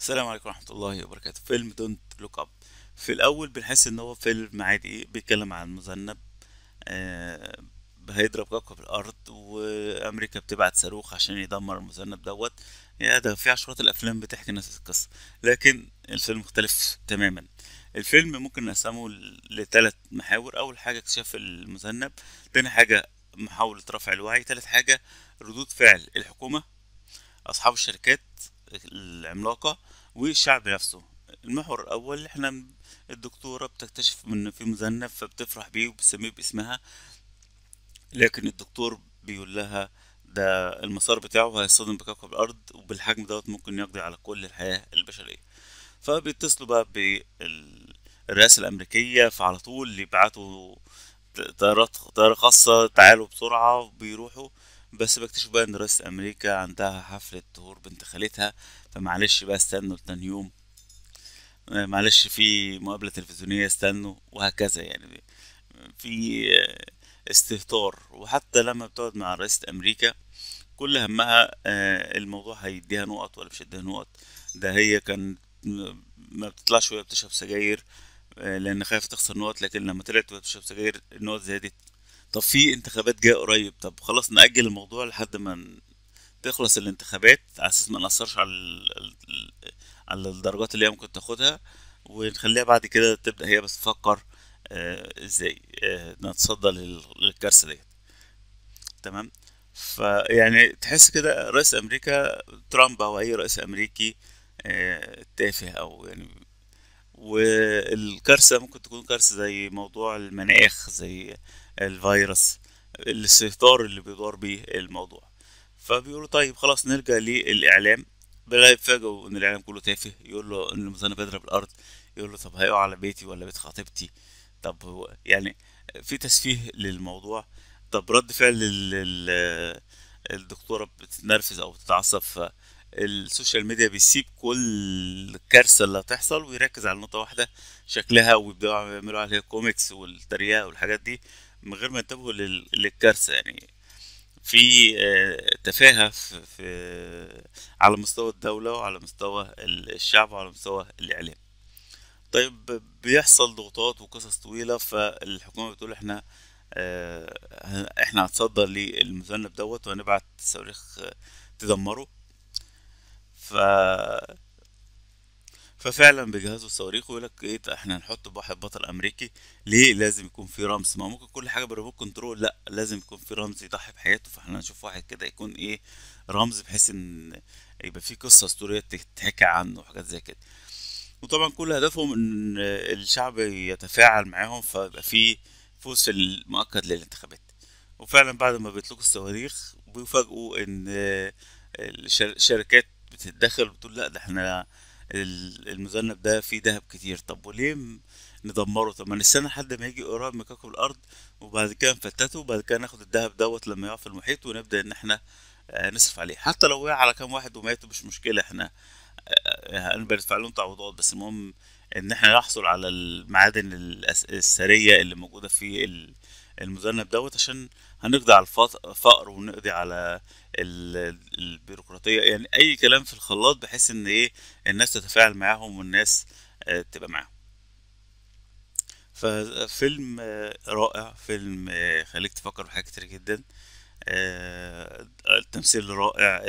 السلام عليكم ورحمة الله وبركاته فيلم دونت لوك اب في الأول بنحس إن هو فيلم عادي بيتكلم عن مذنب آه هيضرب كوكب الأرض وأمريكا بتبعت صاروخ عشان يدمر المذنب دوت يا ده في عشرات الأفلام بتحكي نفس القصة لكن الفيلم مختلف تماما الفيلم ممكن نقسمه لثلاث محاور أول حاجة اكتشاف المذنب تاني حاجة محاولة رفع الوعي تالت حاجة ردود فعل الحكومة أصحاب الشركات العملاقة والشعب نفسه المحور الأول اللي احنا الدكتورة بتكتشف إن في مذنب فبتفرح بيه وبتسميه باسمها لكن الدكتور بيقول لها ده المسار بتاعه هيصطدم بكوكب الأرض وبالحجم دوت ممكن يقضي على كل الحياة البشرية فبيتصلوا بقى بالرئاسة الأمريكية فعلى طول يبعتوا طيارات طيارة خاصة تعالوا بسرعة وبيروحوا بس بكتشف بقى ان رئيسة امريكا عندها حفلة طهور بنت خالتها فمعلش بقى استنوا لتاني يوم آه، معلش في مقابلة تلفزيونية استنوا وهكذا يعني في آه، استهتار وحتى لما بتقعد مع رئيسة امريكا كل همها آه، الموضوع هيديها نقط ولا مش هيديها نقط ده هي كان ما بتطلعش وهي بتشرب سجاير لان خايفه تخسر نقط لكن لما طلعت وهي بتشرب سجاير النقط زادت طب في انتخابات جايه قريب طب خلاص نأجل الموضوع لحد ما تخلص الانتخابات على اساس ما نأثرش على على الدرجات اللي هي ممكن تاخدها ونخليها بعد كده تبدأ هي بس تفكر آه، ازاي آه، نتصدى للكارثة ديت تمام فيعني تحس كده رئيس أمريكا ترامب أو أي رئيس أمريكي آه، تافه أو يعني والكارثة ممكن تكون كارثة زي موضوع المناخ زي الفيروس الاستهتار اللي بيدور بيه الموضوع فبيقولوا طيب خلاص نرجع للاعلام بلاقي يتفاجئوا ان الاعلام كله تافه يقول له ان الميزانه بيضرب الارض يقول له طب هيقع على بيتي ولا بيت خطيبتي طب هو يعني في تسفيه للموضوع طب رد فعل الدكتوره بتتنرفز او بتتعصب فالسوشيال ميديا بيسيب كل الكارثه اللي هتحصل ويركز على نقطه واحده شكلها ويبداوا يعملوا عليها كوميكس والتريقه والحاجات دي من غير ما ينتبهوا للكارثه يعني في آه، تفاهه في على مستوى الدوله وعلى مستوى الشعب وعلى مستوى الاعلام طيب بيحصل ضغوطات وقصص طويله فالحكومه بتقول احنا آه، احنا هنتصدر للمذنب دوت وهنبعت صواريخ آه، تدمره ف ففعلا بيجهزوا الصواريخ ويقول لك ايه احنا هنحط واحد بطل امريكي ليه لازم يكون في رمز ما ممكن كل حاجه بالريموت كنترول لا لازم يكون في رمز يضحي بحياته فاحنا هنشوف واحد كده يكون ايه رمز بحيث ان يبقى في قصه اسطوريه تتحكى عنه وحاجات زي كده وطبعا كل هدفهم ان الشعب يتفاعل معاهم فيبقى في فوز مؤكد للانتخابات وفعلا بعد ما بيطلقوا الصواريخ بيفاجئوا ان الشركات بتتدخل وبتقول لا ده احنا المذنب ده فيه ذهب كتير طب وليه ندمره طب ما نستنى لحد ما يجي قريب من كوكب الارض وبعد كده نفتته وبعد كده ناخد الذهب دوت لما يقع في المحيط ونبدا ان احنا آه، نصرف عليه حتى لو وقع على كام واحد وماتوا مش مشكله احنا هنبقى آه، آه، يعني بدفع لهم تعويضات بس المهم ان احنا نحصل على المعادن السريه اللي موجوده في المذنب دوت عشان هنقضي على الفقر ونقضي على البيروقراطيه يعني اي كلام في الخلاط بحيث ان ايه الناس تتفاعل معاهم والناس آه، تبقى معاهم ففيلم آه، رائع فيلم آه، خليك تفكر بحاجات كتير جدا التمثيل رائع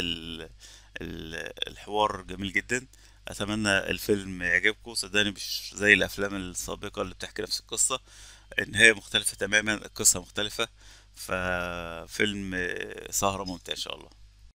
الحوار جميل جدا اتمنى الفيلم يعجبكم صدقني مش زي الافلام السابقه اللي بتحكي نفس القصه النهاية مختلفة تماما القصة مختلفة ففيلم آه، سهرة ممتعة إن شاء الله